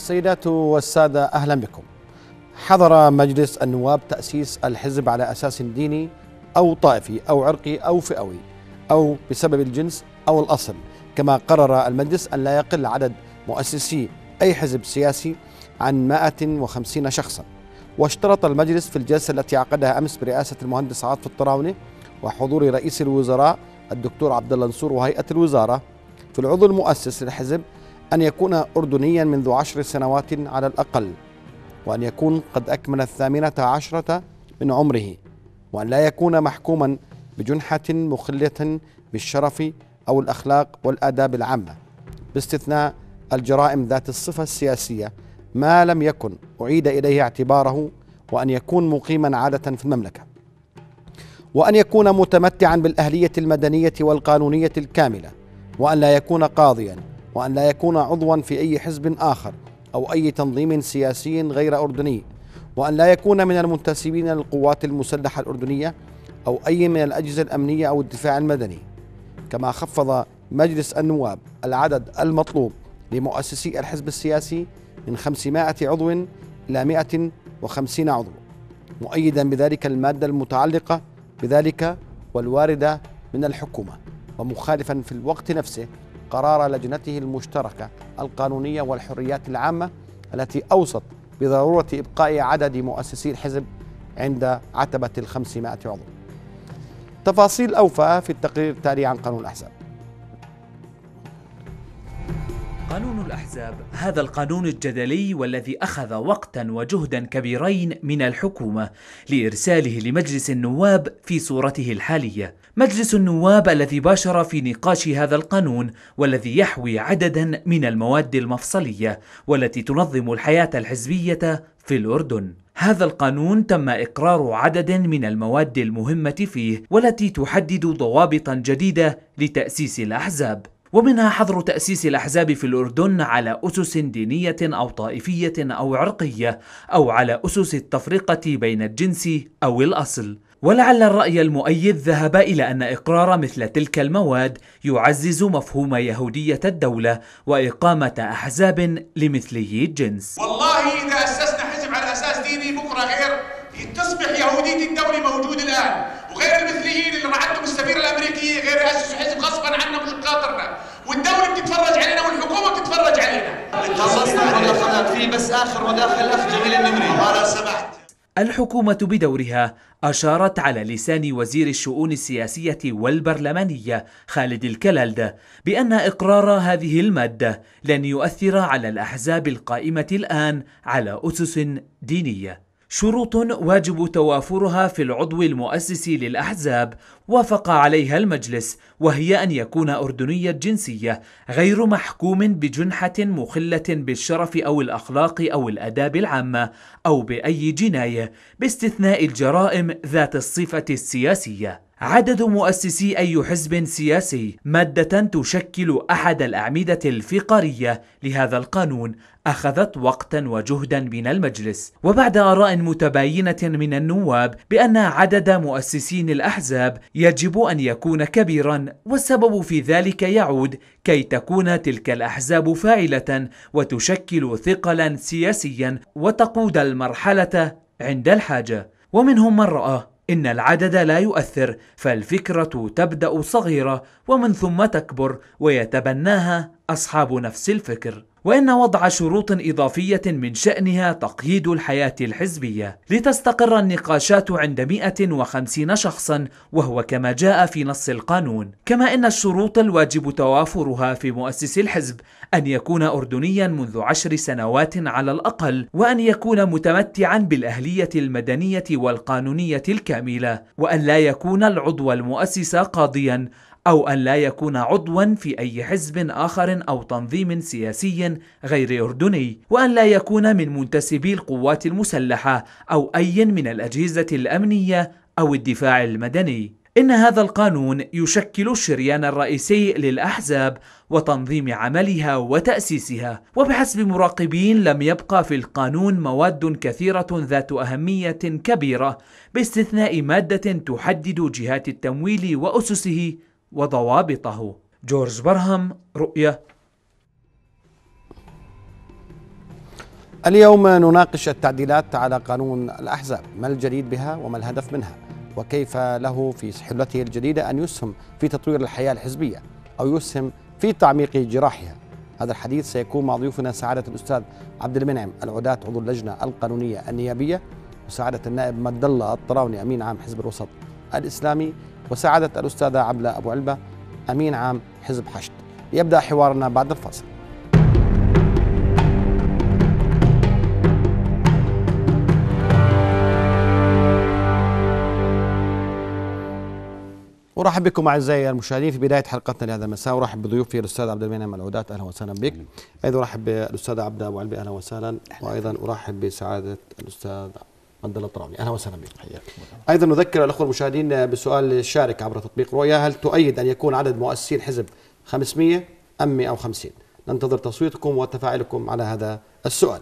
السيدات والسادة أهلا بكم حضر مجلس النواب تأسيس الحزب على أساس ديني أو طائفي أو عرقي أو فئوي أو بسبب الجنس أو الأصل كما قرر المجلس أن لا يقل عدد مؤسسي أي حزب سياسي عن 150 شخصا واشترط المجلس في الجلسة التي عقدها أمس برئاسة المهندس عاطف الطراوني وحضور رئيس الوزراء الدكتور عبد الله نصور وهيئة الوزارة في العضو المؤسس للحزب أن يكون أردنيا منذ عشر سنوات على الأقل وأن يكون قد أكمل الثامنة عشرة من عمره وأن لا يكون محكوما بجنحة مخلة بالشرف أو الأخلاق والآداب العامة باستثناء الجرائم ذات الصفة السياسية ما لم يكن أعيد إليه اعتباره وأن يكون مقيما عادة في المملكة وأن يكون متمتعا بالأهلية المدنية والقانونية الكاملة وأن لا يكون قاضيا وأن لا يكون عضوا في أي حزب آخر أو أي تنظيم سياسي غير أردني وأن لا يكون من المنتسبين للقوات المسلحة الأردنية أو أي من الأجهزة الأمنية أو الدفاع المدني كما خفض مجلس النواب العدد المطلوب لمؤسسي الحزب السياسي من 500 عضو إلى 150 عضو مؤيدا بذلك المادة المتعلقة بذلك والواردة من الحكومة ومخالفا في الوقت نفسه قرار لجنته المشتركة القانونية والحريات العامة التي أوصت بضرورة إبقاء عدد مؤسسي الحزب عند عتبة الخمسمائة عضو تفاصيل أوفى في التقرير التالي عن قانون الأحزاب قانون الأحزاب هذا القانون الجدلي والذي أخذ وقتا وجهدا كبيرين من الحكومة لإرساله لمجلس النواب في صورته الحالية مجلس النواب الذي باشر في نقاش هذا القانون والذي يحوي عددا من المواد المفصلية والتي تنظم الحياة الحزبية في الأردن هذا القانون تم إقرار عدد من المواد المهمة فيه والتي تحدد ضوابطا جديدة لتأسيس الأحزاب ومنها حظر تأسيس الأحزاب في الأردن على أسس دينية أو طائفية أو عرقية أو على أسس التفرقة بين الجنس أو الأصل ولعل الرأي المؤيد ذهب إلى أن إقرار مثل تلك المواد يعزز مفهوم يهودية الدولة وإقامة أحزاب لمثله الجنس والله إذا أسسنا حزب على أساس ديني بكرة غير تصبح يهودية الدولة موجودة الآن وغير المثليين اللي رعدتم السفيرة الأمريكية غير يأسسوا حزب غصبا عنا مش قاطرنا والدوله بتتفرج علينا والحكومه بتتفرج علينا خلصنا مداخلات في بس اخر مداخل الاخ جميل النمري انا سمحت الحكومة بدورها أشارت على لسان وزير الشؤون السياسية والبرلمانية خالد الكلالد بأن إقرار هذه المادة لن يؤثر على الأحزاب القائمة الآن على أسس دينية شروط واجب توافرها في العضو المؤسس للأحزاب وافق عليها المجلس وهي أن يكون أردني الجنسية غير محكوم بجنحة مخلة بالشرف أو الأخلاق أو الأداب العامة أو بأي جناية باستثناء الجرائم ذات الصفة السياسية عدد مؤسسي أي حزب سياسي مادة تشكل أحد الأعمدة الفقرية لهذا القانون أخذت وقتا وجهدا من المجلس وبعد آراء متباينة من النواب بأن عدد مؤسسين الأحزاب يجب أن يكون كبيرا والسبب في ذلك يعود كي تكون تلك الأحزاب فاعلة وتشكل ثقلا سياسيا وتقود المرحلة عند الحاجة ومنهم من رأى إن العدد لا يؤثر فالفكرة تبدأ صغيرة ومن ثم تكبر ويتبناها أصحاب نفس الفكر وإن وضع شروط إضافية من شأنها تقييد الحياة الحزبية لتستقر النقاشات عند 150 شخصا وهو كما جاء في نص القانون كما إن الشروط الواجب توافرها في مؤسس الحزب أن يكون أردنيا منذ عشر سنوات على الأقل وأن يكون متمتعا بالأهلية المدنية والقانونية الكاملة وأن لا يكون العضو المؤسس قاضيا أو أن لا يكون عضوا في أي حزب آخر أو تنظيم سياسي غير أردني وأن لا يكون من منتسبي القوات المسلحة أو أي من الأجهزة الأمنية أو الدفاع المدني إن هذا القانون يشكل الشريان الرئيسي للأحزاب وتنظيم عملها وتأسيسها، وبحسب مراقبين لم يبقى في القانون مواد كثيرة ذات أهمية كبيرة، باستثناء مادة تحدد جهات التمويل وأسسه وضوابطه جورج برهم رؤية اليوم نناقش التعديلات على قانون الأحزاب ما الجديد بها وما الهدف منها وكيف له في حلته الجديدة أن يسهم في تطوير الحياة الحزبية أو يسهم في تعميق جراحها هذا الحديث سيكون مع ضيوفنا سعادة الأستاذ عبد المنعم العدات عضو اللجنة القانونية النيابية وسعادة النائب مدلة الله الطراوني أمين عام حزب الوسط الإسلامي وسعادة الأستاذة عبلة أبو علبة أمين عام حزب حشد يبدأ حوارنا بعد الفاصل ارحب بكم اعزائي المشاهدين في بدايه حلقتنا لهذا المساء ارحب بضيوفي الاستاذ عبد المنعم العودات اهلا وسهلا بك ايضا ارحب بالاستاذ عبد ابو علبي اهلا وسهلا وايضا ارحب بسعاده الاستاذ مندل الطراوني اهلا وسهلا بك ايضا نذكر الاخوه المشاهدين بسؤال الشارك عبر تطبيق رؤيا هل تؤيد ان يكون عدد مؤسسين حزب 500 ام 150 ننتظر تصويتكم وتفاعلكم على هذا السؤال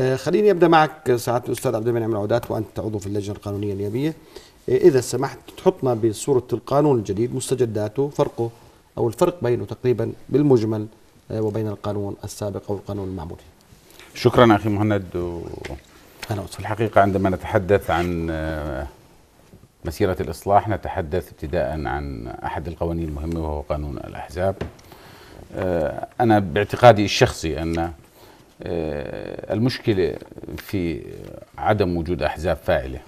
آه، خليني ابدا معك سعاده الاستاذ عبد المنعم العودات وانت عضو في اللجنه القانونيه النيابيه آه، اذا سمحت تحطنا بصوره القانون الجديد مستجداته فرقه او الفرق بينه تقريبا بالمجمل آه، وبين القانون السابق او القانون المعمول شكرا اخي مهند و... أنا في الحقيقة عندما نتحدث عن آه، مسيرة الإصلاح نتحدث ابتداء عن أحد القوانين المهمة وهو قانون الأحزاب آه، أنا باعتقادي الشخصي أن آه، المشكلة في عدم وجود أحزاب فاعلة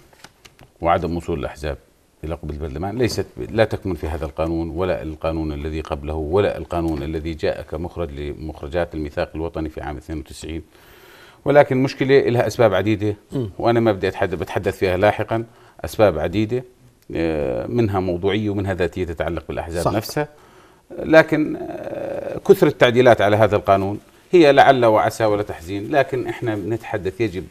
وعدم وصول الأحزاب إلى قبل البرلمان ليست لا تكمن في هذا القانون ولا القانون الذي قبله ولا القانون الذي جاء كمخرج لمخرجات الميثاق الوطني في عام 92 ولكن المشكله لها اسباب عديده وانا ما بدي أتحدث بتحدث فيها لاحقا اسباب عديده آه، منها موضوعيه ومنها ذاتيه تتعلق بالاحزاب صح. نفسها لكن آه، كثر التعديلات على هذا القانون هي لعل وعسى ولا تحزين لكن احنا نتحدث يجب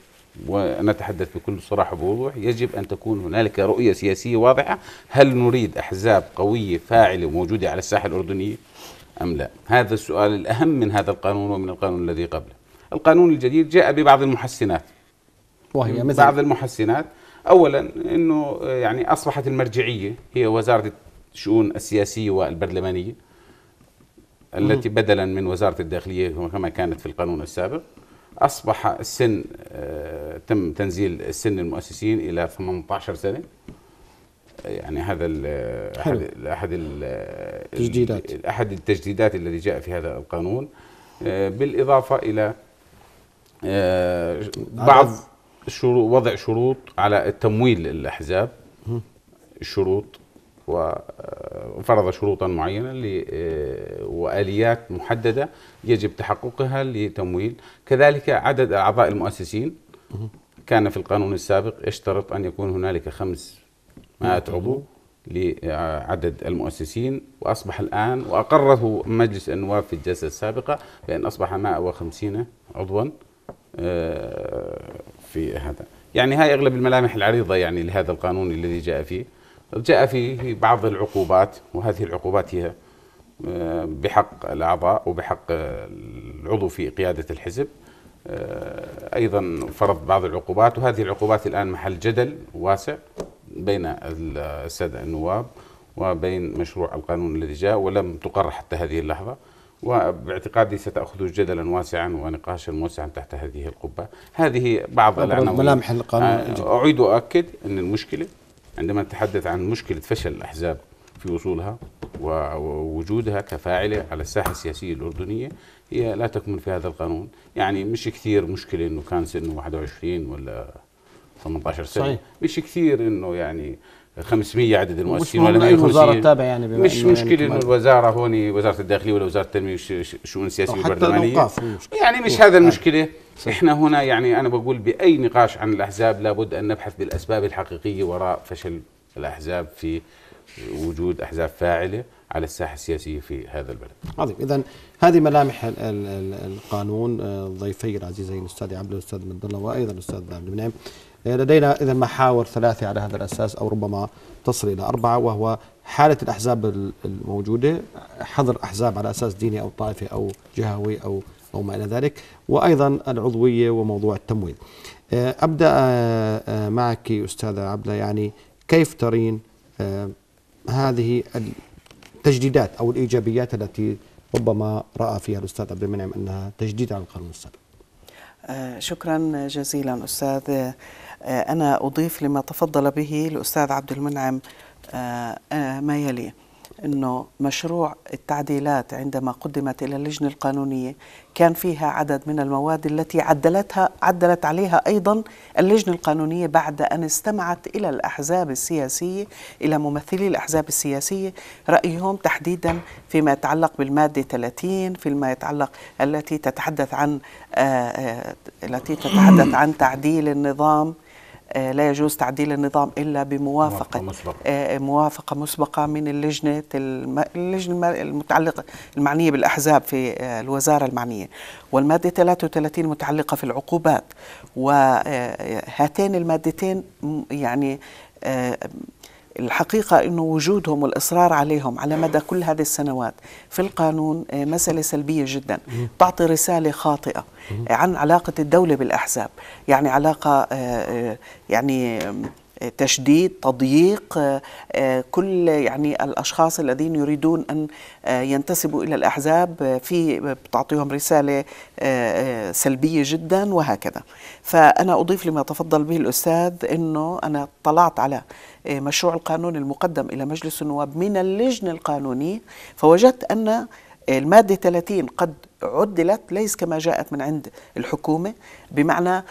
ونتحدث بكل صراحه بوضوح يجب ان تكون هنالك رؤيه سياسيه واضحه هل نريد احزاب قويه فاعله وموجوده على الساحه الاردنيه ام لا هذا السؤال الاهم من هذا القانون ومن القانون الذي قبله القانون الجديد جاء ببعض المحسنات وهي مثل بعض المحسنات اولا انه يعني اصبحت المرجعيه هي وزاره الشؤون السياسيه والبرلمانيه التي بدلا من وزاره الداخليه كما كانت في القانون السابق اصبح السن آه، تم تنزيل سن المؤسسين الى 18 سنه يعني هذا ال آه، احد احد ال التجديدات آه، احد التجديدات الذي جاء في هذا القانون بالاضافه الى آه، بعض شروط وضع شروط على التمويل للاحزاب شروط وفرض آه، شروطا معينه آه، واليات محدده يجب تحققها لتمويل كذلك عدد اعضاء المؤسسين كان في القانون السابق يشترط ان يكون هنالك خمس مائة عضو لعدد المؤسسين وأصبح الآن وأقره مجلس النواب في الجلسة السابقة بأن أصبح 150 عضوا آه، في هذا يعني هاي أغلب الملامح العريضة يعني لهذا القانون الذي جاء فيه جاء فيه بعض العقوبات وهذه العقوبات هي آه، بحق الأعضاء وبحق العضو في قيادة الحزب آه، أيضا فرض بعض العقوبات وهذه العقوبات الآن محل جدل واسع بين السادة النواب وبين مشروع القانون الذي جاء ولم تقر حتى هذه اللحظة وباعتقادي ستأخذ جدلا واسعا ونقاشا واسعا تحت هذه القبة هذه بعض ملامح القانون آه، أعيد وأؤكد أن المشكلة عندما نتحدث عن مشكلة فشل الأحزاب في وصولها ووجودها كفاعلة على الساحة السياسية الأردنية هي لا تكمن في هذا القانون يعني مش كثير مشكلة أنه كان سنه 21 ولا 18 سنة صحيح. مش كثير أنه يعني 500 عدد المؤسسين ولا 150 الوزاره تابع يعني بما مش يعني مشكله انه الوزاره هون وزاره الداخليه ولا وزاره التنميه والشؤون السياسيه والبرلمانيه يعني مش هذا المشكله صح. احنا هنا يعني انا بقول باي نقاش عن الاحزاب لابد ان نبحث بالاسباب الحقيقيه وراء فشل الاحزاب في وجود احزاب فاعله على الساحه السياسيه في هذا البلد. عظيم، اذا هذه ملامح الـ الـ القانون آه، ضيفي العزيزين الاستاذ عبد الاستاذ مد الله وايضا الاستاذ عبد المنعم. يعني لدينا إذا محاور ثلاثة على هذا الأساس أو ربما تصل إلى أربعة وهو حالة الأحزاب الموجودة حظر أحزاب على أساس ديني أو طائفي أو جهوي أو أو ما إلى ذلك وأيضا العضوية وموضوع التمويل آه، أبدأ آه، آه، معك أستاذة عبده يعني كيف ترين هذه التجديدات أو الإيجابيات التي ربما رأى فيها الأستاذ عبد المنعم أنها تجديد على القانون السابق شكرا جزيلا أستاذ آه، أنا أضيف لما تفضل به الأستاذ عبد المنعم آه، آه، ما يلي أنه مشروع التعديلات عندما قدمت إلى اللجنة القانونية كان فيها عدد من المواد التي عدلتها عدلت عليها أيضا اللجنة القانونية بعد أن استمعت إلى الأحزاب السياسية إلى ممثلي الأحزاب السياسية رأيهم تحديدا فيما يتعلق بالمادة 30 فيما يتعلق التي تتحدث عن التي تتحدث عن تعديل النظام آه، لا يجوز تعديل النظام الا بموافقه مسبقة. آه، آه، موافقه مسبقه من اللجنه اللجنه المتعلقه المعنيه بالاحزاب في الوزاره المعنيه والماده 33 متعلقه في العقوبات وهاتين المادتين يعني الحقيقة أنه وجودهم والإصرار عليهم على مدى كل هذه السنوات في القانون آه، مسألة سلبية جدا تعطي رسالة خاطئة آه، عن علاقة الدولة بالأحزاب يعني علاقة آه، يعني تشديد تضييق كل يعني الاشخاص الذين يريدون ان ينتسبوا الى الاحزاب في بتعطيهم رساله سلبيه جدا وهكذا فانا اضيف لما تفضل به الاستاذ انه انا اطلعت على مشروع القانون المقدم إلى مجلس النواب من اللجنة القانونية فوجدت أن المادة 30 قد عدلت ليس كما جاءت من عند الحكومة بمعنى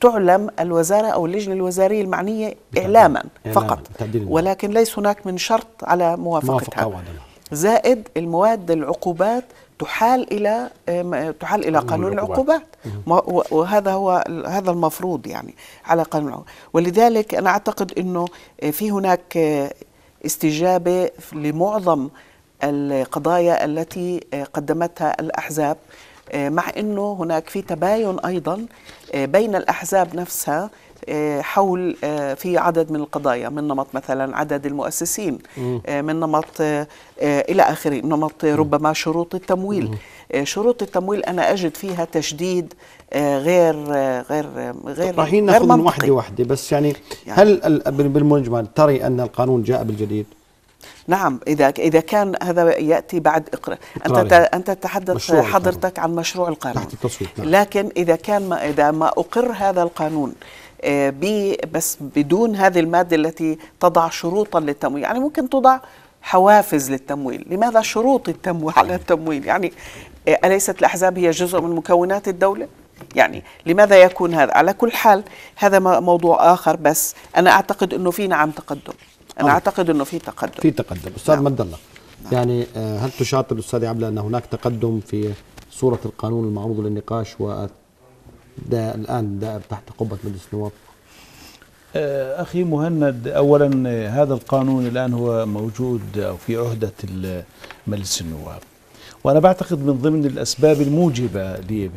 تعلم الوزارة أو اللجنة الوزارية المعنية إعلاما فقط ولكن ليس هناك من شرط على موافقتها زائد المواد العقوبات تحال الى آه، تحال الى قانون العقوبات وهذا هو هذا المفروض يعني على قانون العقوبات ولذلك انا اعتقد انه آه، في هناك آه، استجابه لمعظم القضايا التي قدمتها الاحزاب مع انه هناك في تباين ايضا بين الاحزاب نفسها آه، حول آه، في عدد من القضايا من نمط مثلا عدد المؤسسين آه، من نمط إلى آخره نمط ربما شروط التمويل شروط التمويل أنا أجد فيها تشديد غير غير غير رايحين ناخذ من وحده وحده بس يعني, يعني هل بالمجمل تري أن القانون جاء بالجديد؟ نعم اذا اذا كان هذا ياتي بعد اقرار انت انت تتحدث حضرتك القانون. عن مشروع القانون تحت التصويت نعم. لكن اذا كان ما اذا ما اقر هذا القانون آه، بس بدون هذه المادة التي تضع شروطا للتمويل يعني ممكن تضع حوافز للتمويل لماذا شروط التمويل على التمويل يعني آه، أليست الأحزاب هي جزء من مكونات الدولة يعني لماذا يكون هذا على كل حال هذا موضوع آخر بس أنا أعتقد أنه في نعم تقدم أنا أوه. أعتقد أنه في تقدم في تقدم أستاذ نعم. مد الله نعم. يعني آه، هل تشاطر الأستاذ عبلة أن هناك تقدم في صورة القانون المعروض للنقاش ده الان ده تحت قبه مجلس النواب آه، اخي مهند اولا آه، هذا القانون الان هو موجود او في عهده مجلس النواب وانا بعتقد من ضمن الاسباب الموجبه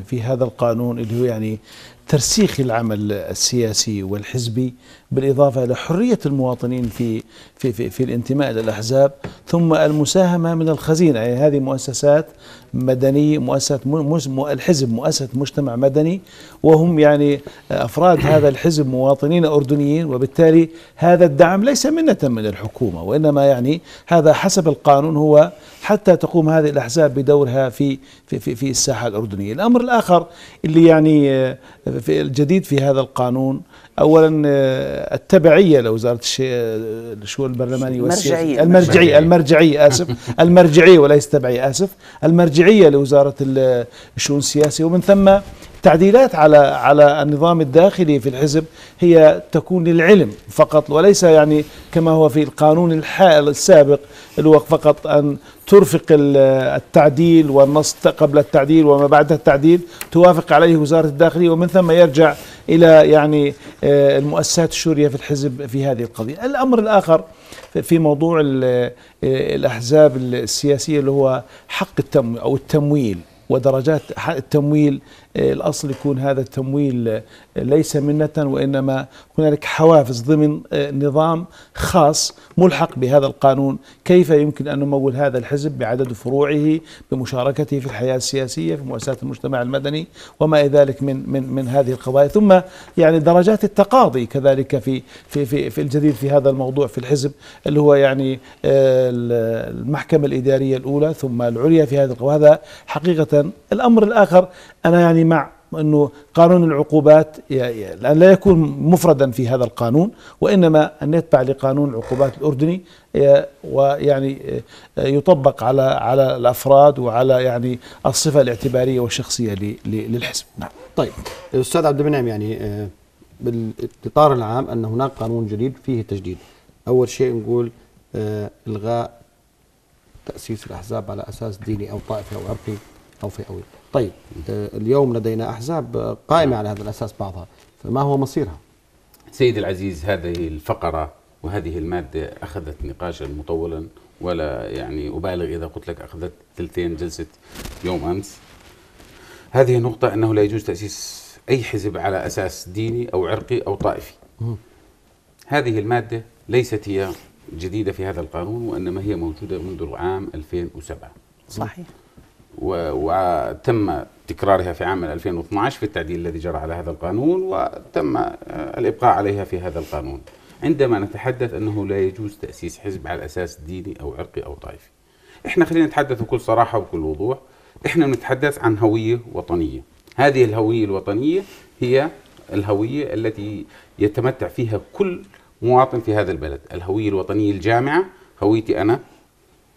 في هذا القانون اللي هو يعني ترسيخ العمل السياسي والحزبي بالإضافة إلى حرية المواطنين في, في, في, في الانتماء للأحزاب ثم المساهمة من الخزينة يعني هذه مؤسسات مدنية مؤسسة الحزب مؤسسة مجتمع مدني وهم يعني أفراد هذا الحزب مواطنين أردنيين وبالتالي هذا الدعم ليس منة من الحكومة وإنما يعني هذا حسب القانون هو حتى تقوم هذه الأحزاب بدورها في في في, في الساحة الأردنية الأمر الآخر اللي يعني آه، في الجديد في هذا القانون اولا آه، التبعيه لوزاره الشؤون آه، البرلمانيه والسياسه المرجعيه المرجعيه المرجعيه اسف المرجعيه وليس تبعيه اسف المرجعيه لوزاره الشؤون آه، السياسيه ومن ثم التعديلات على على النظام الداخلي في الحزب هي تكون للعلم فقط وليس يعني كما هو في القانون الحائل السابق اللي هو فقط ان ترفق التعديل والنص قبل التعديل وما بعد التعديل توافق عليه وزاره الداخليه ومن ثم يرجع إلى يعني آه، المؤسسات السورية في الحزب في هذه القضية الأمر الآخر في موضوع آه، الأحزاب السياسية اللي هو حق التمويل أو التمويل ودرجات التمويل إيه، الأصل يكون هذا التمويل إيه، ليس منة وإنما هنالك حوافز ضمن إيه، نظام خاص ملحق بهذا القانون كيف يمكن أن نمول هذا الحزب بعدد فروعه بمشاركته في الحياة السياسية في مؤسسات المجتمع المدني وما إلى ذلك من, من, من هذه القضايا ثم يعني درجات التقاضي كذلك في, في, في, في الجديد في هذا الموضوع في الحزب اللي هو يعني المحكمة الإدارية الأولى ثم العليا في هذا وهذا حقيقة الأمر الآخر أنا يعني مع أنه قانون العقوبات لا يكون مفردا في هذا القانون وإنما أن يتبع لقانون العقوبات الأردني ويعني يطبق على على الأفراد وعلى يعني الصفة الاعتبارية والشخصية للحزب نعم. طيب أستاذ عبد المنعم يعني آه، بالإطار العام أن هناك قانون جديد فيه تجديد أول شيء نقول آه، إلغاء تأسيس الأحزاب على أساس ديني أو طائفي أو عرقي أو فئوي طيب اليوم لدينا أحزاب قائمة على هذا الأساس بعضها فما هو مصيرها؟ سيد العزيز هذه الفقرة وهذه المادة أخذت نقاشا مطولا ولا يعني أبالغ إذا قلت لك أخذت ثلثين جلسة يوم أمس هذه النقطة أنه لا يجوز تأسيس أي حزب على أساس ديني أو عرقي أو طائفي هذه المادة ليست هي جديدة في هذا القانون وإنما هي موجودة منذ العام 2007 صحيح وتم تكرارها في عام 2012 في التعديل الذي جرى على هذا القانون وتم آه، الإبقاء عليها في هذا القانون عندما نتحدث أنه لا يجوز تأسيس حزب على أساس ديني أو عرقي أو طائفي إحنا خلينا نتحدث بكل صراحة وبكل وضوح إحنا بنتحدث عن هوية وطنية هذه الهوية الوطنية هي الهوية التي يتمتع فيها كل مواطن في هذا البلد الهوية الوطنية الجامعة هويتي أنا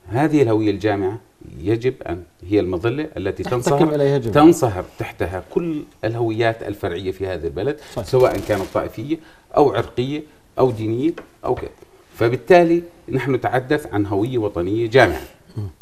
هذه الهوية الجامعة يجب أن هي المظلة التي تنصهر تنصهر تحتها كل الهويات الفرعية في هذا البلد صحيح. سواء كانت طائفية أو عرقية أو دينية أو كذا فبالتالي نحن نتحدث عن هوية وطنية جامعة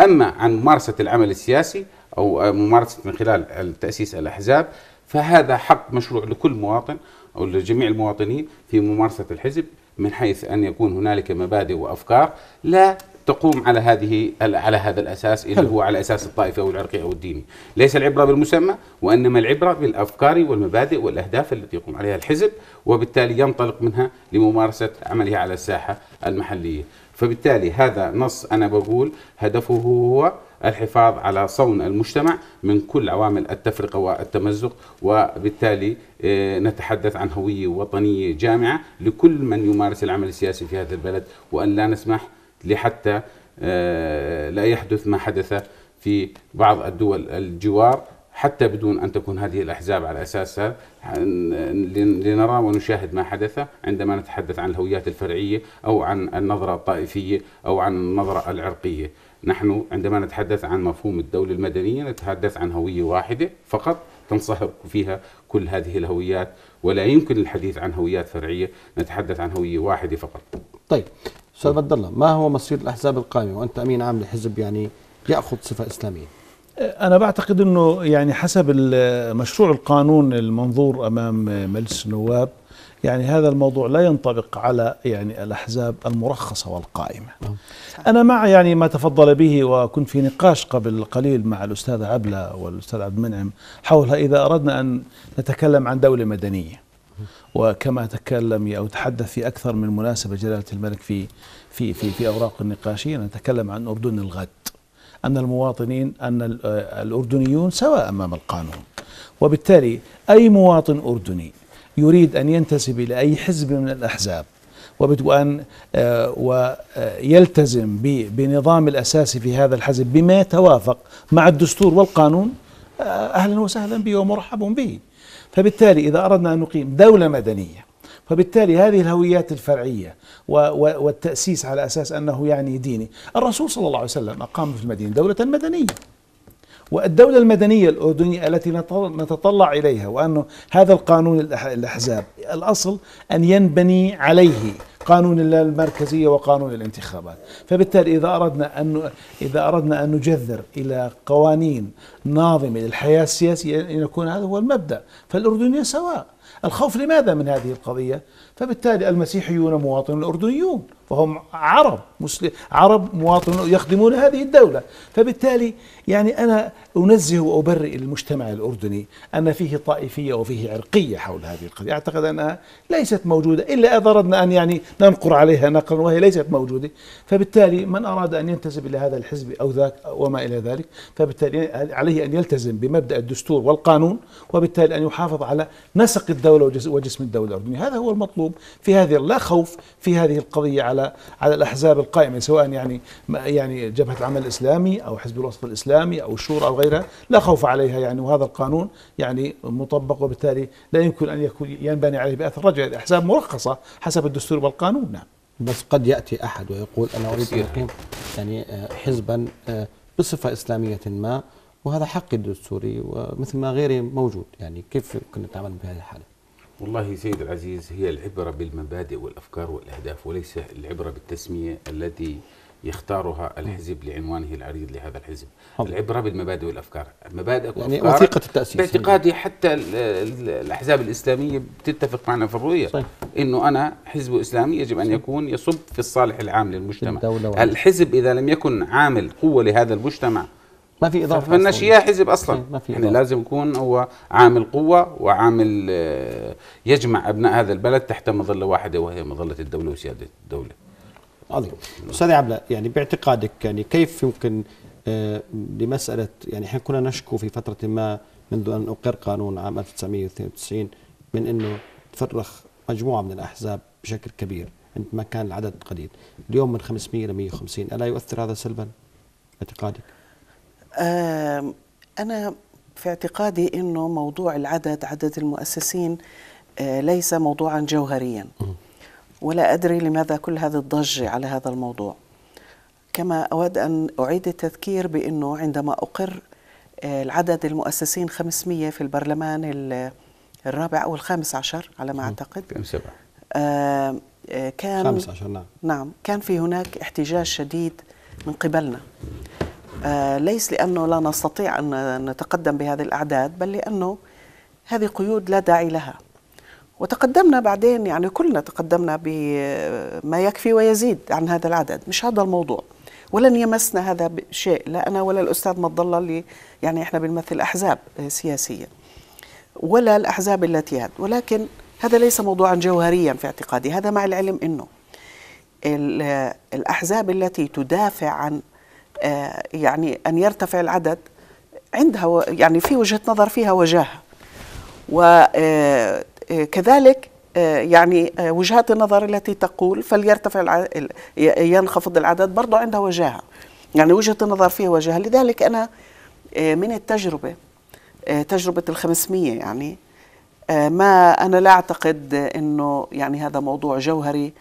أما عن ممارسة العمل السياسي أو ممارسة من خلال تأسيس الأحزاب فهذا حق مشروع لكل مواطن أو لجميع المواطنين في ممارسة الحزب من حيث أن يكون هنالك مبادئ وأفكار لا تقوم على هذه على هذا الاساس اللي هو على اساس الطائفي او العرقي او الديني، ليس العبره بالمسمى وانما العبره بالافكار والمبادئ والاهداف التي يقوم عليها الحزب وبالتالي ينطلق منها لممارسه عمله على الساحه المحليه، فبالتالي هذا نص انا بقول هدفه هو الحفاظ على صون المجتمع من كل عوامل التفرقة والتمزق وبالتالي آه، نتحدث عن هوية وطنية جامعة لكل من يمارس العمل السياسي في هذا البلد وأن لا نسمح لحتى آه، لا يحدث ما حدث في بعض الدول الجوار حتى بدون ان تكون هذه الاحزاب على اساسها آه، لنرى ونشاهد ما حدث عندما نتحدث عن الهويات الفرعيه او عن النظره الطائفيه او عن النظره العرقيه. نحن عندما نتحدث عن مفهوم الدوله المدنيه نتحدث عن هويه واحده فقط تنصهر فيها كل هذه الهويات ولا يمكن الحديث عن هويات فرعيه، نتحدث عن هويه واحده فقط. طيب استاذ بدر الله ما هو مصير الاحزاب القائمه وانت امين عام لحزب يعني ياخذ صفه اسلاميه؟ انا بعتقد انه يعني حسب مشروع القانون المنظور امام مجلس النواب يعني هذا الموضوع لا ينطبق على يعني الاحزاب المرخصه والقائمه. نعم. انا مع يعني ما تفضل به وكنت في نقاش قبل قليل مع الاستاذ عبله والاستاذ عبد المنعم حولها اذا اردنا ان نتكلم عن دوله مدنيه. وكما تكلم او تحدث في اكثر من مناسبه جلاله الملك في في في في اوراق النقاشيه نتكلم عن اردن الغد ان المواطنين ان الاردنيون سواء امام القانون وبالتالي اي مواطن اردني يريد ان ينتسب الى اي حزب من الاحزاب وأن آه، ويلتزم بنظام الأساسي في هذا الحزب بما يتوافق مع الدستور والقانون آه، أهلا وسهلا به ومرحب به فبالتالي إذا أردنا أن نقيم دولة مدنية فبالتالي هذه الهويات الفرعية والتأسيس على أساس أنه يعني ديني الرسول صلى الله عليه وسلم أقام في المدينة دولة مدنية والدولة المدنية الأردنية التي نتطلع إليها وأنه هذا القانون الأحزاب الأصل أن ينبني عليه قانون الله المركزية وقانون الانتخابات فبالتالي إذا أردنا أن إذا أردنا أن نجذر إلى قوانين ناظمة للحياة السياسية أن يكون هذا هو المبدأ فالأردنية سواء الخوف لماذا من هذه القضية فبالتالي المسيحيون مواطنون أردنيون فهم عرب مسلم عرب مواطنون يخدمون هذه الدولة فبالتالي يعني أنا أنزه وأبرئ المجتمع الأردني أن فيه طائفية وفيه عرقية حول هذه القضية أعتقد أنها ليست موجودة إلا إذا أردنا أن يعني ننقر عليها نقرا وهي ليست موجودة فبالتالي من أراد أن ينتسب إلى هذا الحزب أو ذاك وما إلى ذلك فبالتالي عليه أن يلتزم بمبدأ الدستور والقانون وبالتالي أن يحافظ على نسق الدولة وجسم الدولة الأردنية هذا هو المطلوب في هذه لا خوف في هذه القضية على على على الاحزاب القائمه سواء يعني يعني جبهه العمل الاسلامي او حزب الوسط الاسلامي او الشورى او غيرها لا خوف عليها يعني وهذا القانون يعني مطبق وبالتالي لا يمكن ان يكون ينبني عليه باثر رجع الاحزاب مرخصه حسب الدستور والقانون نعم بس قد ياتي احد ويقول انا اريد ان اقيم يعني آه، حزبا آه، بصفه اسلاميه ما وهذا حقي الدستوري ومثل ما غيري موجود يعني كيف كنا نتعامل بهذه الحاله؟ والله سيد العزيز هي العبرة بالمبادئ والأفكار والأهداف وليس العبرة بالتسمية التي يختارها الحزب لعنوانه العريض لهذا الحزب حب. العبرة بالمبادئ والأفكار مبادئ يعني وثيقة التأسيس باعتقادي حتى الأحزاب الإسلامية بتتفق معنا في الرؤية صحيح. أنه أنا حزب إسلامي يجب أن يكون يصب في الصالح العام للمجتمع الحزب إذا لم يكن عامل قوة لهذا المجتمع ما في اضافه ما بدناش اياه حزب اصلا إيه، ما في يعني لازم يكون هو عامل قوه وعامل آه، يجمع ابناء هذا البلد تحت مظله واحده وهي مظله الدوله وسياده الدوله عظيم استاذ عبله يعني باعتقادك يعني كيف يمكن آه، لمساله يعني احنا كنا نشكو في فتره ما منذ ان اقر قانون عام 1992 من انه تفرخ مجموعه من الاحزاب بشكل كبير عندما كان العدد قليل اليوم من 500 ل 150 الا يؤثر هذا سلبا باعتقادك أنا في اعتقادي أنه موضوع العدد عدد المؤسسين آه، ليس موضوعا جوهريا ولا أدري لماذا كل هذه الضجة على هذا الموضوع كما أود أن أعيد التذكير بأنه عندما أقر آه، العدد المؤسسين 500 في البرلمان الرابع أو الخامس عشر على ما أعتقد 2007 آه كان 15 نعم نعم كان في هناك احتجاج شديد من قبلنا آه، ليس لأنه لا نستطيع أن نتقدم بهذه الأعداد بل لأنه هذه قيود لا داعي لها وتقدمنا بعدين يعني كلنا تقدمنا بما يكفي ويزيد عن هذا العدد مش هذا الموضوع ولن يمسنا هذا شيء لا أنا ولا الأستاذ مضلة اللي يعني إحنا بنمثل أحزاب سياسية ولا الأحزاب التي هاد ولكن هذا ليس موضوعا جوهريا في اعتقادي هذا مع العلم أنه الأحزاب التي تدافع عن آه، يعني أن يرتفع العدد عندها يعني في وجهة نظر فيها وجاهة وكذلك آه، آه، يعني وجهات النظر التي تقول فليرتفع ينخفض العدد برضو عندها وجاهة يعني وجهة النظر فيها وجاهة لذلك أنا من التجربة تجربة الخمسمية يعني ما أنا لا أعتقد أنه يعني هذا موضوع جوهري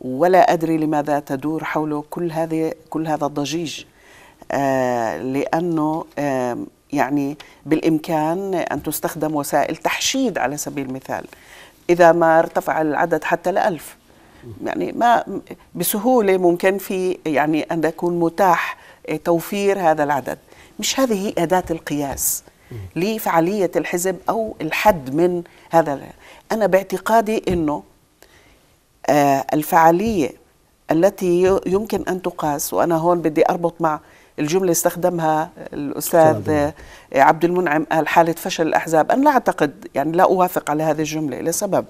ولا أدري لماذا تدور حوله كل هذه كل هذا الضجيج آه، لأنه يعني بالإمكان أن تستخدم وسائل تحشيد على سبيل المثال إذا ما ارتفع العدد حتى لألف يعني ما بسهولة ممكن في يعني أن يكون متاح آه، توفير هذا العدد مش هذه هي أداة القياس لفعالية الحزب أو الحد من هذا أنا باعتقادي أنه آه، الفعالية التي يمكن أن تقاس وأنا هون بدي أربط مع الجملة استخدمها الأستاذ عبد المنعم قال حالة فشل الأحزاب أنا لا أعتقد يعني لا أوافق على هذه الجملة لسبب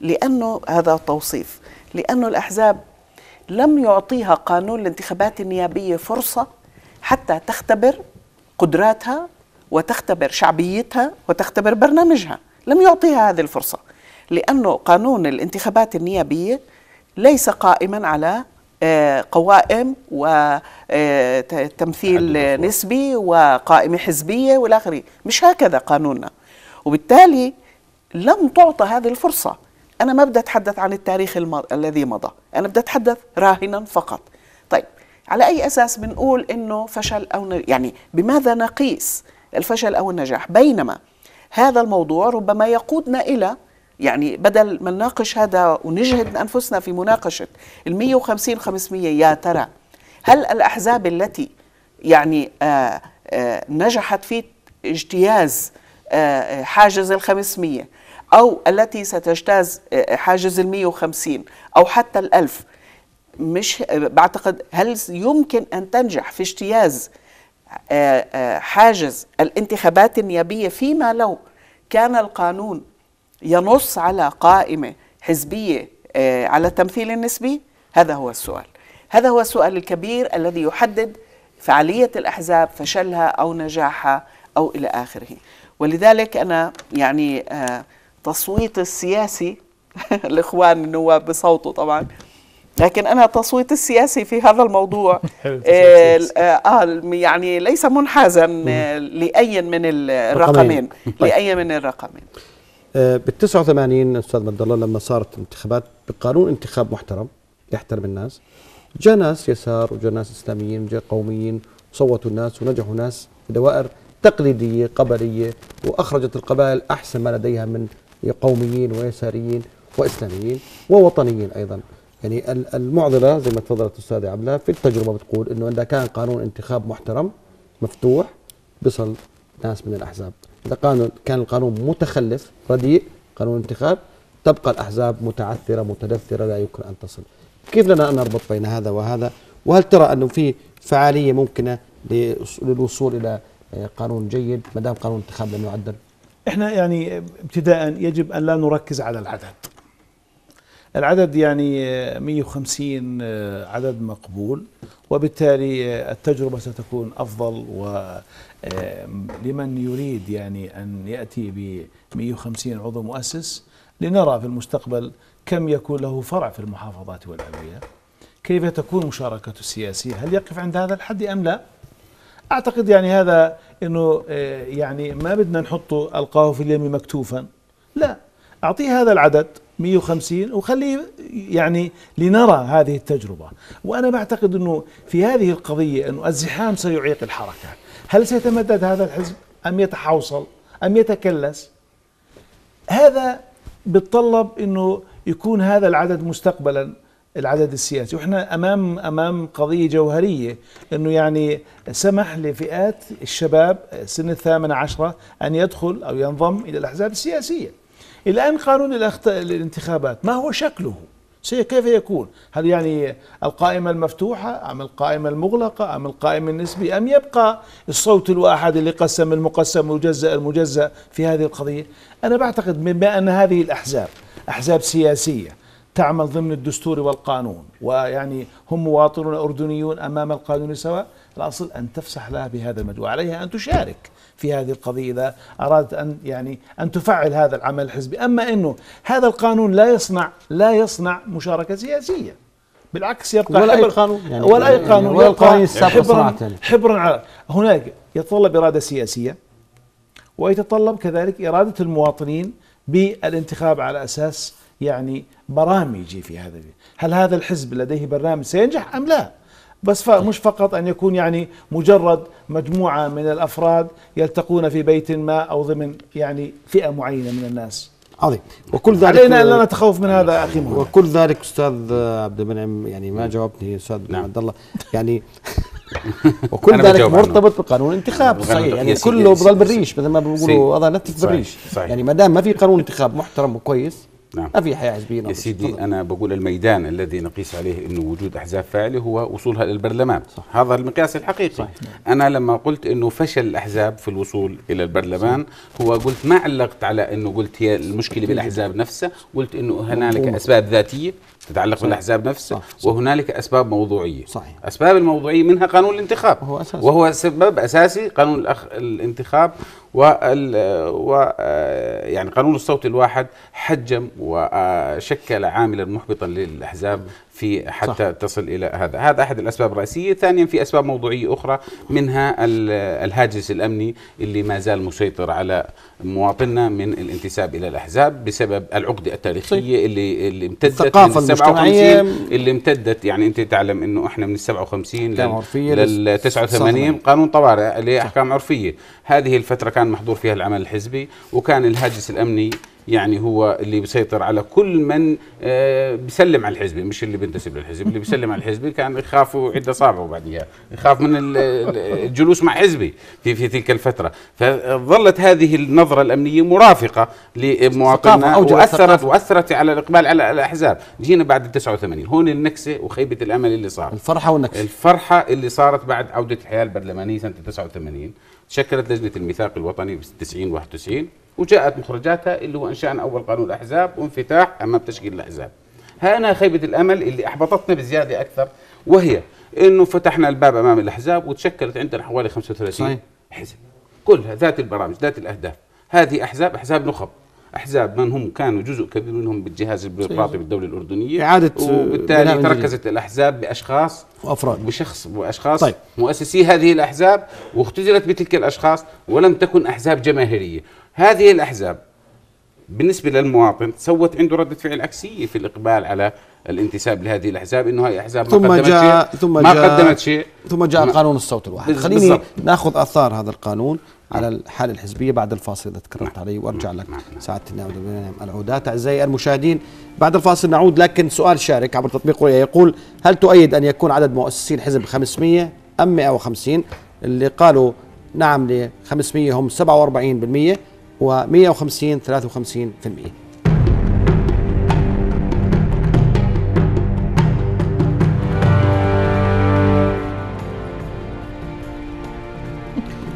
لأنه هذا توصيف لأنه الأحزاب لم يعطيها قانون الانتخابات النيابية فرصة حتى تختبر قدراتها وتختبر شعبيتها وتختبر برنامجها لم يعطيها هذه الفرصة لأنه قانون الانتخابات النيابية ليس قائما على قوائم وتمثيل نسبي وقائمة حزبية والآخرين مش هكذا قانوننا وبالتالي لم تعطى هذه الفرصة أنا ما بدي أتحدث عن التاريخ المض... الذي مضى أنا بدي أتحدث راهنا فقط طيب على أي أساس بنقول أنه فشل أو نجاح يعني بماذا نقيس الفشل أو النجاح بينما هذا الموضوع ربما يقودنا إلى يعني بدل ما نناقش هذا ونجهد أنفسنا في مناقشة ال 150 500 يا ترى هل الأحزاب التي يعني آآ آه، آآ آه، نجحت في اجتياز آه، حاجز ال 500 أو التي ستجتاز حاجز ال 150 أو حتى ال 1000 مش بعتقد هل يمكن أن تنجح في اجتياز حاجز الانتخابات النيابية فيما لو كان القانون ينص على قائمة حزبية آه، على التمثيل النسبي هذا هو السؤال هذا هو السؤال الكبير الذي يحدد فعالية الأحزاب فشلها أو نجاحها أو إلى آخره ولذلك أنا يعني آه، تصويت السياسي الإخوان النواب بصوته طبعا لكن أنا تصويت السياسي في هذا الموضوع آه،, آه, آه يعني ليس منحازا طيب. لأي من الرقمين لأي من الرقمين بال 89 استاذ مد الله لما صارت انتخابات بقانون انتخاب محترم يحترم الناس جاء ناس يسار وجاء ناس اسلاميين وجاء قوميين صوتوا الناس ونجحوا ناس في دوائر تقليديه قبليه واخرجت القبائل احسن ما لديها من قوميين ويساريين واسلاميين ووطنيين ايضا يعني المعضله زي ما تفضلت استاذه عبله في التجربه بتقول انه اذا كان قانون انتخاب محترم مفتوح بصل ناس من الاحزاب القانون قانون كان القانون متخلف رديء قانون الانتخاب تبقى الأحزاب متعثرة متدثرة لا يمكن أن تصل كيف لنا أن نربط بين هذا وهذا وهل ترى أنه في فعالية ممكنة للوصول إلى آه، قانون جيد ما دام قانون الانتخاب لم يعدل احنا يعني ابتداء يجب ان لا نركز على العدد العدد يعني 150 آه، آه، عدد مقبول وبالتالي التجربة ستكون أفضل آه، لمن يريد يعني أن يأتي ب 150 عضو مؤسس لنرى في المستقبل كم يكون له فرع في المحافظات والألوية كيف تكون مشاركته السياسية هل يقف عند هذا الحد أم لا أعتقد يعني هذا أنه آه، يعني ما بدنا نحطه ألقاه في اليم مكتوفا لا أعطيه هذا العدد 150 وخليه يعني لنرى هذه التجربة وأنا بعتقد أنه في هذه القضية أنه الزحام سيعيق الحركة هل سيتمدد هذا الحزب أم يتحوصل أم يتكلس هذا بتطلب أنه يكون هذا العدد مستقبلا العدد السياسي وإحنا أمام أمام قضية جوهرية أنه يعني سمح لفئات الشباب سن الثامنة عشرة أن يدخل أو ينضم إلى الأحزاب السياسية الآن قانون الانتخابات ما هو شكله كيف يكون هل يعني القائمة المفتوحة أم القائمة المغلقة أم القائمة النسبي أم يبقى الصوت الواحد اللي قسم المقسم المجزأ المجزأ في هذه القضية أنا بعتقد بما أن هذه الأحزاب أحزاب سياسية تعمل ضمن الدستور والقانون ويعني هم مواطنون أردنيون أمام القانون سواء الأصل أن تفسح لها بهذا المجال وعليها أن تشارك في هذه القضية إذا أرادت أن يعني أن تفعل هذا العمل الحزبي أما أنه هذا القانون لا يصنع لا يصنع مشاركة سياسية بالعكس يبقى ولا حبر أي قانون يعني ولا أي يعني قانون ولا القانون حبرا حبرا على هناك يتطلب إرادة سياسية ويتطلب كذلك إرادة المواطنين بالانتخاب على أساس يعني برامجي في هذا هل هذا الحزب لديه برنامج سينجح أم لا؟ بس مش فقط أن يكون يعني مجرد مجموعة من الأفراد يلتقون في بيت ما أو ضمن يعني فئة معينة من الناس عظيم وكل ذلك علينا ان لا نتخوف من هذا اخي محمد وكل ذلك استاذ عبد المنعم يعني ما جاوبتني استاذ نعم. عبد الله يعني وكل ذلك مرتبط بقانون الانتخاب صحيح يعني كله بضل بالريش مثل ما بيقولوا هذا نتف بالريش يعني ما دام ما في قانون انتخاب محترم وكويس نعم. ما في حياه حزبيه يا سيدي انا بقول الميدان الذي نقيس عليه انه وجود احزاب فاعله هو وصولها للبرلمان صح. هذا المقياس الحقيقي صح. انا لما قلت انه فشل الاحزاب في الوصول الى البرلمان صح. هو قلت ما علقت على انه قلت هي المشكله بالاحزاب نفسها قلت انه هنالك اسباب ذاتيه تتعلق صحيح. بالاحزاب نفسها صح. وهنالك اسباب موضوعيه صحيح اسباب الموضوعيه منها قانون الانتخاب هو أساسي. وهو سبب اساسي قانون الأخ... الانتخاب وال... و يعني قانون الصوت الواحد حجم وشكل عاملا محبطا للاحزاب في حتى صح. تصل الى هذا، هذا احد الاسباب الرئيسيه، ثانيا في اسباب موضوعيه اخرى منها الهاجس الامني اللي ما زال مسيطر على مواطننا من الانتساب الى الاحزاب بسبب العقده التاريخيه صح. اللي اللي امتدت الثقافه من 57 اللي امتدت يعني انت تعلم انه احنا من ال 57 لل 89 قانون طوارئ لاحكام عرفيه، هذه الفتره كان محظور فيها العمل الحزبي وكان الهاجس الامني يعني هو اللي بيسيطر على كل من آه، بيسلم على الحزبي مش اللي بينتسب للحزب اللي بيسلم على الحزبي كان يخافوا عدة صعبة بعديها يخاف من الجلوس مع حزبي في في تلك الفتره فظلت هذه النظره الامنيه مرافقه لمواطننا واثرت واثرت على الاقبال على الاحزاب جينا بعد ال 89 هون النكسه وخيبه الامل اللي صار الفرحه والنكسه الفرحه اللي صارت بعد عوده الحياه البرلمانيه سنه 89 تشكلت لجنه الميثاق الوطني ب 90 91 وجاءت مخرجاتها اللي هو انشاء اول قانون الاحزاب وانفتاح امام تشكيل الاحزاب هنا خيبه الامل اللي احبطتنا بزياده اكثر وهي انه فتحنا الباب امام الاحزاب وتشكلت عندنا حوالي 35 صحيح. حزب كلها ذات البرامج ذات الاهداف هذه احزاب احزاب نخب احزاب من هم كانوا جزء كبير منهم بالجهاز البيروقراطي بالدوله الاردنيه اعاده وبالتالي تركزت الاحزاب باشخاص وافراد بشخص واشخاص طيب. مؤسسي هذه الاحزاب واختزلت بتلك الاشخاص ولم تكن احزاب جماهيريه هذه الأحزاب بالنسبة للمواطن سوت عنده ردة فعل عكسية في الإقبال على الانتساب لهذه الأحزاب إنه هاي أحزاب ثم ما قدمت جاء شيء ثم ما جاء قدمت شيء ثم جاء قانون الصوت الواحد خليني ناخذ آثار هذا القانون على الحالة الحزبية بعد الفاصل إذا تكرمت نعم. علي وأرجع لك نعم. سعادة العودات أعزائي المشاهدين بعد الفاصل نعود لكن سؤال شارك عبر تطبيق رؤيا يقول هل تؤيد أن يكون عدد مؤسسين حزب 500 أم 150 اللي قالوا نعم ل 500 هم 47% و150 53%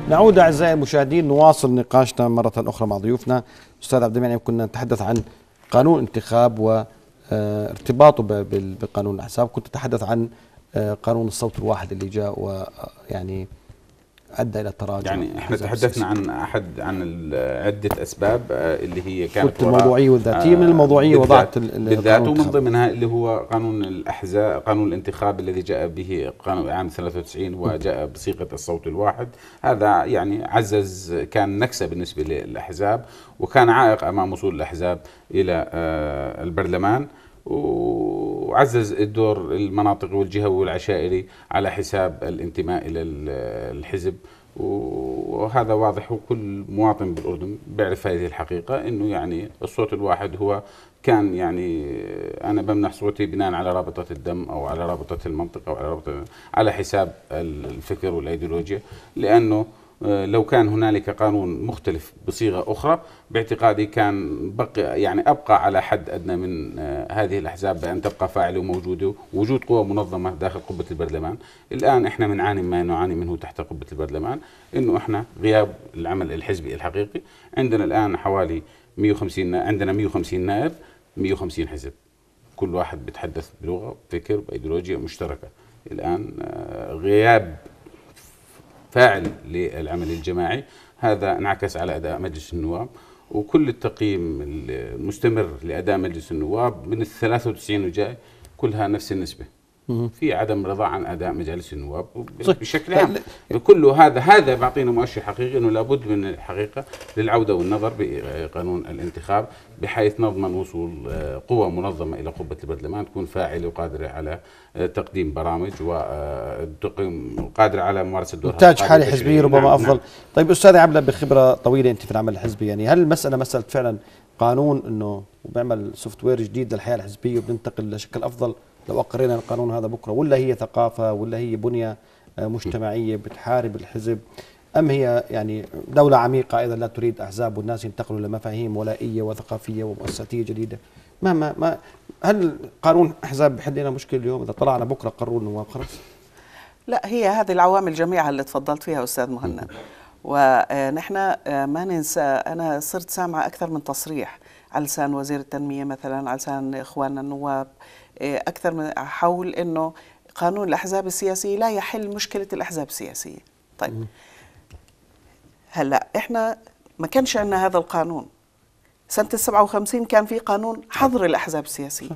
نعود اعزائي المشاهدين نواصل نقاشنا مره اخرى مع ضيوفنا استاذ عبد المنعم كنا نتحدث عن قانون انتخاب وارتباطه آه، بقانون الاحزاب كنت اتحدث عن آه، قانون الصوت الواحد اللي جاء ويعني آه، ادى الى التراجع يعني احنا تحدثنا عن احد عن عده اسباب آه، اللي هي كانت الموضوعيه والذاتيه آه، من الموضوعيه وضعت بالذات ومن ضمنها اللي هو قانون الاحزاب قانون الانتخاب الذي جاء به قانون عام 93 وجاء بصيغه الصوت الواحد هذا يعني عزز كان نكسه بالنسبه للاحزاب وكان عائق امام وصول الاحزاب الى آه، البرلمان وعزز الدور المناطقي والجهوي والعشائري على حساب الانتماء الى الحزب وهذا واضح وكل مواطن بالاردن بيعرف هذه الحقيقه انه يعني الصوت الواحد هو كان يعني انا بمنح صوتي بناء على رابطه الدم او على رابطه المنطقه او على رابطه على حساب الفكر والايديولوجيا لانه آه، لو كان هنالك قانون مختلف بصيغه اخرى باعتقادي كان بقي يعني ابقى على حد ادنى من آه، هذه الاحزاب بان تبقى فاعله وموجوده وجود قوى منظمه داخل قبه البرلمان الان احنا بنعاني ما نعاني منه تحت قبه البرلمان انه احنا غياب العمل الحزبي الحقيقي عندنا الان حوالي 150 عندنا 150 نائب 150 حزب كل واحد بيتحدث بلغه فكر بايديولوجيا مشتركه الان آه، غياب فاعل للعمل الجماعي هذا انعكس على اداء مجلس النواب وكل التقييم المستمر لاداء مجلس النواب من ال 93 وجاي كلها نفس النسبه في عدم رضا عن اداء مجالس النواب بشكل طيب، عام كل هذا هذا بيعطينا مؤشر حقيقي انه لابد من الحقيقه للعوده والنظر بقانون الانتخاب بحيث نضمن وصول آه، قوى منظمه الى قبه البرلمان تكون فاعله وقادره على آه، تقديم برامج آه، قادره على ممارسه دورها انتاج حاله حزبيه ربما نعم افضل نعم. طيب استاذ عبله بخبره طويله انت في العمل الحزبي يعني هل المساله مساله فعلا قانون انه وبعمل سوفت وير جديد للحياه الحزبيه وبننتقل لشكل افضل لو أقرينا القانون هذا بكرة ولا هي ثقافة ولا هي بنية آه، مجتمعية بتحارب الحزب أم هي يعني دولة عميقة أيضا لا تريد أحزاب والناس ينتقلوا لمفاهيم ولائية وثقافية ومؤسساتية جديدة ما ما ما هل قانون أحزاب بحد لنا مشكلة اليوم إذا طلعنا بكرة قرروا النواب خلاص لا هي هذه العوامل جميعها اللي تفضلت فيها أستاذ مهند ونحن آه، آه، ما ننسى أنا صرت سامعة أكثر من تصريح على لسان وزير التنمية مثلا على لسان إخواننا النواب إيه، اكثر من حول انه قانون الاحزاب السياسيه لا يحل مشكله الاحزاب السياسيه طيب هلا احنا ما كانش عندنا هذا القانون سنه ال 57 كان في قانون حظر الاحزاب السياسيه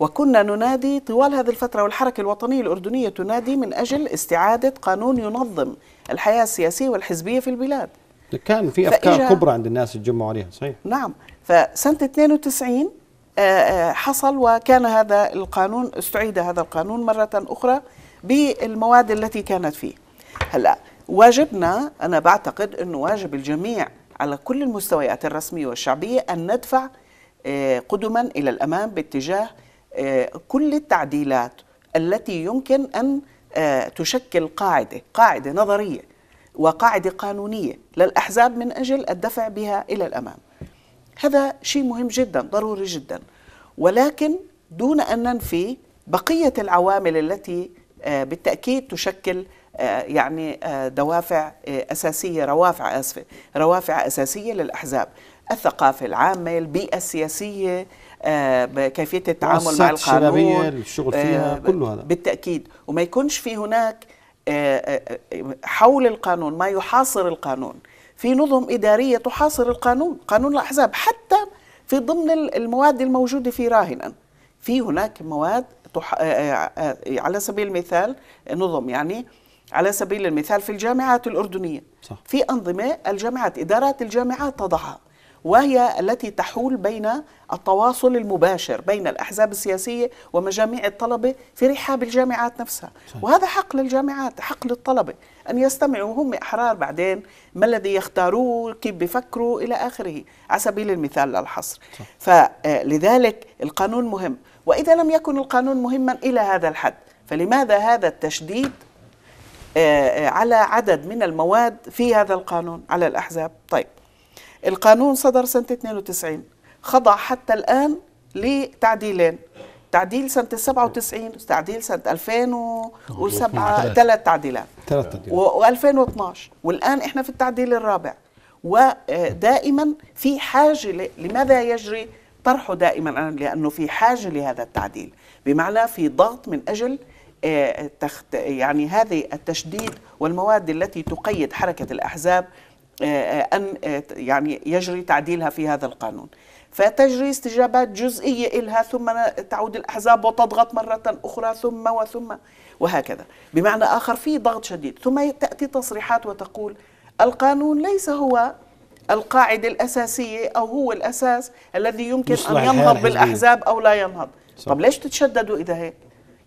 وكنا ننادي طوال هذه الفترة والحركة الوطنية الأردنية تنادي من أجل استعادة قانون ينظم الحياة السياسية والحزبية في البلاد كان في أفكار كبرى عند الناس تجمعوا عليها صحيح نعم فسنة 92 آه، آه، حصل وكان هذا القانون استعيد هذا القانون مرة أخرى بالمواد التي كانت فيه هلا واجبنا أنا بعتقد أنه واجب الجميع على كل المستويات الرسمية والشعبية أن ندفع آه، قدما إلى الأمام باتجاه كل التعديلات التي يمكن أن تشكل قاعدة قاعدة نظرية وقاعدة قانونية للأحزاب من أجل الدفع بها إلى الأمام هذا شيء مهم جدا ضروري جدا ولكن دون أن ننفي بقية العوامل التي آه، بالتأكيد تشكل آه، يعني آه، دوافع أساسية روافع أسفة روافع أساسية للأحزاب الثقافة العامة البيئة السياسية كيفية التعامل مع القانون الشغل فيها كل هذا بالتأكيد وما يكونش في هناك حول القانون ما يحاصر القانون في نظم إدارية تحاصر القانون قانون الأحزاب حتى في ضمن المواد الموجودة في راهنا في هناك مواد تح... آه، آه، آه، على سبيل المثال نظم يعني على سبيل المثال في الجامعات الأردنية صح. في أنظمة الجامعات إدارات الجامعات تضعها وهي التي تحول بين التواصل المباشر بين الأحزاب السياسية ومجاميع الطلبة في رحاب الجامعات نفسها صحيح. وهذا حق للجامعات حق للطلبة أن يستمعوا هم أحرار بعدين ما الذي يختاروه كيف بيفكروا إلى آخره على سبيل المثال للحصر فلذلك القانون مهم وإذا لم يكن القانون مهما إلى هذا الحد فلماذا هذا التشديد آه، آه، على عدد من المواد في هذا القانون على الأحزاب طيب القانون صدر سنة 92 خضع حتى الآن لتعديلين تعديل سنة 97 وتعديل سنة 2007 ثلاث اه، تعديلات ثلاث تعديلات و2012 والآن احنا في التعديل الرابع ودائما في حاجة لماذا يجري طرحه دائما لأنه في حاجة لهذا التعديل بمعنى في ضغط من أجل آه، يعني هذه التشديد والمواد التي تقيد حركة الأحزاب أن آه، آه، يعني يجري تعديلها في هذا القانون فتجري استجابات جزئية إلها ثم تعود الأحزاب وتضغط مرة أخرى ثم وثم وهكذا بمعنى آخر في ضغط شديد ثم تأتي تصريحات وتقول القانون ليس هو القاعدة الأساسية أو هو الأساس الذي يمكن أن ينهض بالأحزاب أو لا ينهض صح. طب ليش تتشددوا إذا هيك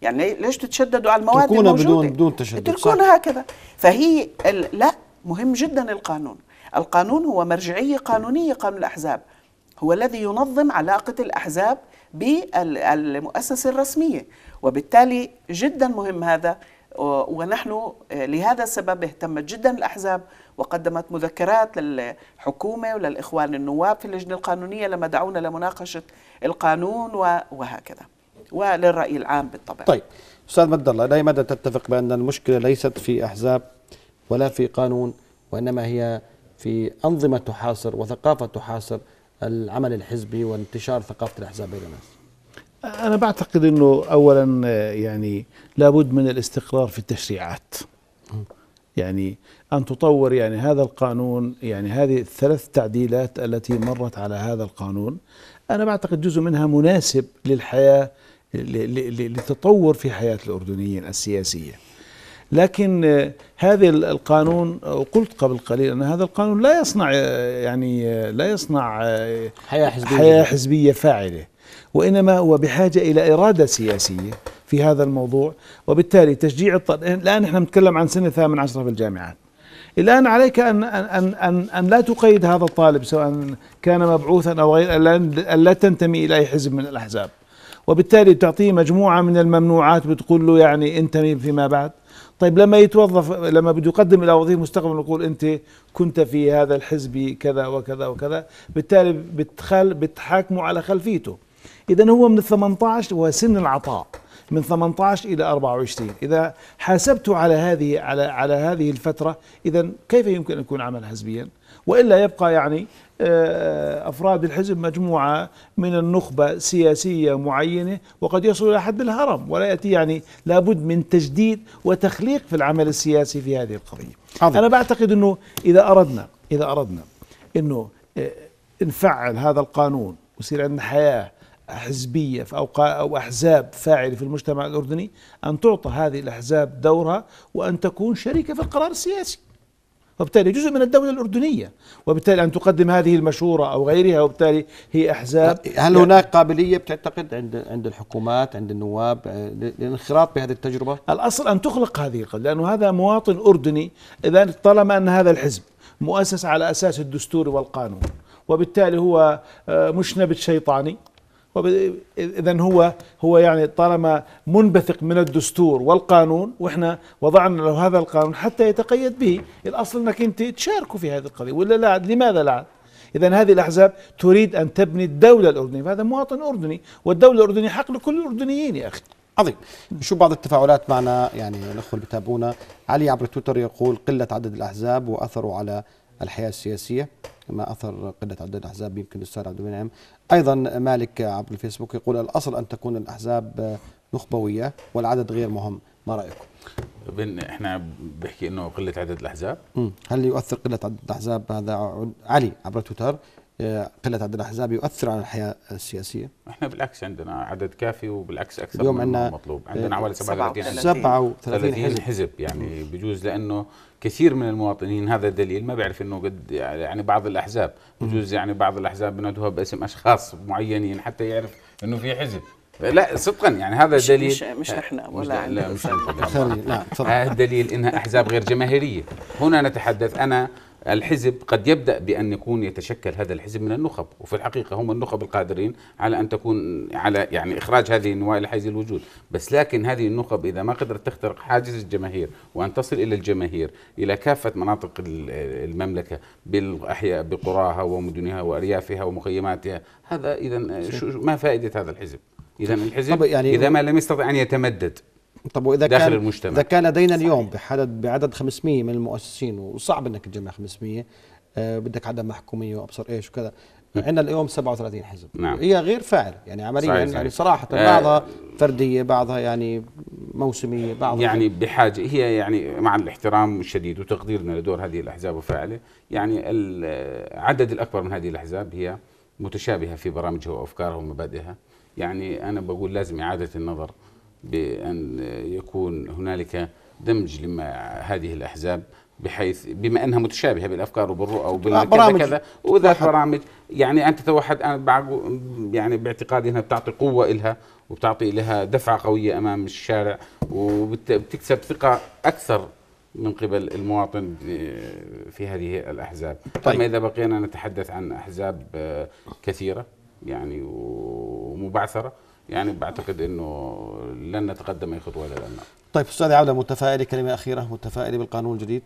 يعني ليش تتشددوا على المواد تركونا الموجودة بدون, بدون تشدد تركونا هكذا فهي لا مهم جدا القانون القانون هو مرجعية قانونية قانون الأحزاب هو الذي ينظم علاقة الأحزاب بالمؤسسة الرسمية وبالتالي جدا مهم هذا ونحن لهذا السبب اهتمت جدا الأحزاب وقدمت مذكرات للحكومة وللإخوان النواب في اللجنة القانونية لما دعونا لمناقشة القانون وهكذا وللرأي العام بالطبع طيب أستاذ مد الله إلى مدى تتفق بأن المشكلة ليست في أحزاب ولا في قانون وإنما هي في أنظمة تحاصر وثقافة تحاصر العمل الحزبي وانتشار ثقافة الأحزاب بين الناس أنا بعتقد أنه أولا يعني لابد من الاستقرار في التشريعات يعني أن تطور يعني هذا القانون يعني هذه الثلاث تعديلات التي مرت على هذا القانون أنا بعتقد جزء منها مناسب للحياة للتطور في حياة الأردنيين السياسية لكن آه، هذا القانون آه، قلت قبل قليل ان هذا القانون لا يصنع آه، يعني لا يصنع حياه حزبيه حياه حزبيه فاعله وانما هو بحاجه الى اراده سياسيه في هذا الموضوع وبالتالي تشجيع الطلب الان احنا بنتكلم عن سنه ثامن عشره في الجامعات الان عليك ان ان ان ان لا تقيد هذا الطالب سواء كان مبعوثا او غير ان لا تنتمي الى اي حزب من الاحزاب وبالتالي تعطيه مجموعه من الممنوعات بتقول له يعني انتمي فيما بعد طيب لما يتوظف لما بده يقدم الى وظيفه مستقبل يقول انت كنت في هذا الحزب كذا وكذا وكذا بالتالي بتخل بتحاكمه على خلفيته اذا هو من ال 18 وسن العطاء من 18 الى 24 اذا حاسبته على هذه على على هذه الفتره اذا كيف يمكن ان يكون عمل حزبيا والا يبقى يعني آه، أفراد الحزب مجموعة من النخبة سياسية معينة وقد يصل إلى حد الهرم ولا يأتي يعني لابد من تجديد وتخليق في العمل السياسي في هذه القضية حضر. أنا بعتقد أنه إذا أردنا إذا أردنا أنه آه، نفعل هذا القانون ويصير عندنا حياة حزبية أو أو أحزاب فاعلة في المجتمع الأردني أن تعطى هذه الأحزاب دورها وأن تكون شريكة في القرار السياسي وبالتالي جزء من الدولة الأردنية وبالتالي أن تقدم هذه المشورة أو غيرها وبالتالي هي أحزاب هل يعني هناك قابلية بتعتقد عند عند الحكومات عند النواب آه، للانخراط بهذه التجربة؟ الأصل أن تخلق هذه القابلية لأنه هذا مواطن أردني إذا طالما أن هذا الحزب مؤسس على أساس الدستور والقانون وبالتالي هو آه، مش نبت شيطاني اذا هو هو يعني طالما منبثق من الدستور والقانون واحنا وضعنا له هذا القانون حتى يتقيد به الاصل انك انت تشاركوا في هذه القضيه ولا لا لماذا لا اذا هذه الاحزاب تريد ان تبني الدوله الاردنيه فهذا مواطن اردني والدوله الاردنيه حق لكل الاردنيين يا اخي عظيم شو بعض التفاعلات معنا يعني الاخوه اللي بيتابعونا علي عبر تويتر يقول قله عدد الاحزاب واثره على الحياه السياسيه ما اثر قله عدد الاحزاب يمكن الاستاذ عبد المنعم ايضا مالك عبر الفيسبوك يقول الاصل ان تكون الاحزاب نخبويه والعدد غير مهم ما رايكم؟ احنا بحكي انه قله عدد الاحزاب هل يؤثر قله عدد الاحزاب هذا علي عبر تويتر قله عدد الاحزاب يؤثر على الحياه السياسيه؟ احنا بالعكس عندنا عدد كافي وبالعكس اكثر اليوم من المطلوب، عندنا حوالي 37 37 حزب. يعني بجوز لانه كثير من المواطنين هذا دليل ما بيعرف انه قد يعني بعض الاحزاب بجوز يعني بعض الاحزاب بنادوها باسم اشخاص معينين حتى يعرف انه في حزب لا صدقا يعني هذا مش دليل مش, مش احنا ولا لا مش انت لا هذا دليل انها احزاب غير جماهيريه هنا نتحدث انا الحزب قد يبدأ بأن يكون يتشكل هذا الحزب من النخب وفي الحقيقة هم النخب القادرين على أن تكون على يعني إخراج هذه النواة إلى حيز الوجود بس لكن هذه النخب إذا ما قدرت تخترق حاجز الجماهير وأن تصل إلى الجماهير إلى كافة مناطق المملكة بالأحياء بقراها ومدنها وأريافها ومخيماتها هذا إذا ما فائدة هذا الحزب إذا طيب، الحزب يعني إذا ما لم يستطع أن يتمدد طب واذا داخل كان المجتمع اذا كان لدينا اليوم بعدد بعدد 500 من المؤسسين وصعب انك تجمع 500 آه بدك عدد محكوميه وابصر ايش وكذا عندنا اليوم 37 حزب نعم. هي غير فاعله يعني عمليا صحيح يعني صحيح. يعني صراحه آه. بعضها فرديه بعضها يعني موسميه بعضها يعني بحاجه هي يعني مع الاحترام الشديد وتقديرنا لدور هذه الاحزاب وفعله يعني العدد الاكبر من هذه الاحزاب هي متشابهه في برامجها وافكارها ومبادئها يعني انا بقول لازم اعاده النظر بأن يكون هنالك دمج لما هذه الأحزاب بحيث بما انها متشابهه بالافكار وبالرؤى وبالكذا كذا وذات برامج يعني انت توحد انا يعني باعتقادي انها بتعطي قوه لها وبتعطي لها دفعه قويه امام الشارع وبتكسب ثقه اكثر من قبل المواطن في هذه الاحزاب طيب. اما اذا بقينا نتحدث عن احزاب آه، كثيره يعني ومبعثره يعني بعتقد انه لن نتقدم اي خطوه الى الامام. طيب استاذ عوده متفائله كلمه اخيره متفائله بالقانون الجديد؟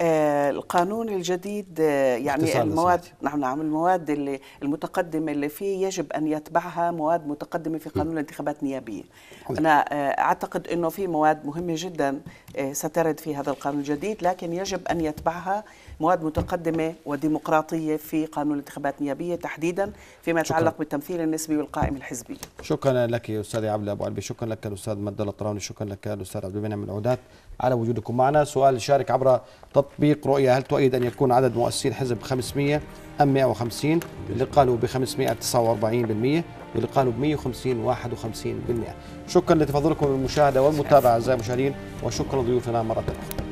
آه القانون الجديد آه يعني المواد نعم نعم المواد اللي المتقدمه اللي فيه يجب ان يتبعها مواد متقدمه في قانون الانتخابات النيابيه. انا آه اعتقد انه في مواد مهمه جدا آه سترد في هذا القانون الجديد لكن يجب ان يتبعها آه مواد متقدمة وديمقراطية في قانون الانتخابات النيابية تحديدا فيما يتعلق بالتمثيل النسبي والقائم الحزبي شكرا لك أستاذ عبد أبو علبي شكرا لك الأستاذ مدة الطراوني شكرا لك الأستاذ عبد المنعم العودات على وجودكم معنا سؤال شارك عبر تطبيق رؤية هل تؤيد أن يكون عدد مؤسسي الحزب 500 أم 150 اللي قالوا ب 549 بالمئة واللي قالوا ب 150 51% شكرا لتفضلكم بالمشاهده والمتابعه اعزائي المشاهدين وشكرا لضيوفنا مره اخرى